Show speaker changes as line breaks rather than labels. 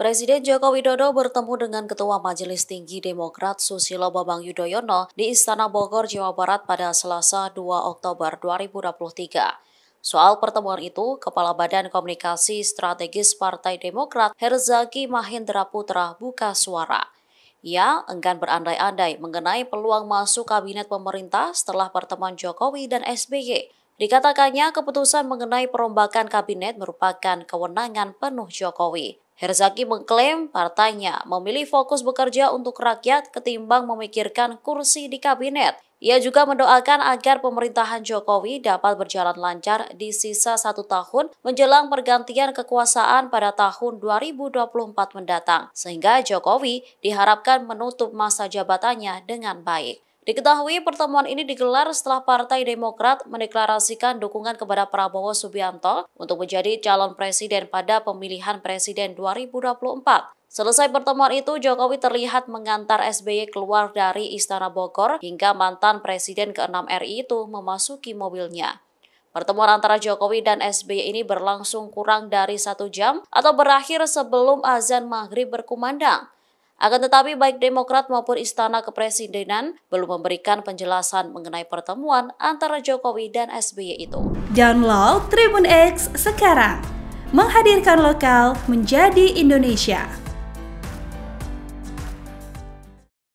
Presiden Joko Widodo bertemu dengan Ketua Majelis Tinggi Demokrat Susilo Bambang Yudhoyono di Istana Bogor, Jawa Barat pada Selasa 2 Oktober 2023. Soal pertemuan itu, Kepala Badan Komunikasi Strategis Partai Demokrat Herzaki Mahendra Putra buka suara. Ia enggan berandai-andai mengenai peluang masuk kabinet pemerintah setelah pertemuan Jokowi dan SBY. Dikatakannya keputusan mengenai perombakan kabinet merupakan kewenangan penuh Jokowi. Herzaki mengklaim partainya memilih fokus bekerja untuk rakyat ketimbang memikirkan kursi di kabinet. Ia juga mendoakan agar pemerintahan Jokowi dapat berjalan lancar di sisa satu tahun menjelang pergantian kekuasaan pada tahun 2024 mendatang, sehingga Jokowi diharapkan menutup masa jabatannya dengan baik. Diketahui pertemuan ini digelar setelah Partai Demokrat mendeklarasikan dukungan kepada Prabowo Subianto untuk menjadi calon presiden pada pemilihan presiden 2024. Selesai pertemuan itu, Jokowi terlihat mengantar SBY keluar dari Istana Bogor hingga mantan Presiden ke-6 RI itu memasuki mobilnya. Pertemuan antara Jokowi dan SBY ini berlangsung kurang dari satu jam atau berakhir sebelum azan maghrib berkumandang. Akan tetapi baik Demokrat maupun Istana Kepresidenan belum memberikan penjelasan mengenai pertemuan antara Jokowi dan SBY itu.
Download Tribun X sekarang. Menghadirkan lokal menjadi Indonesia.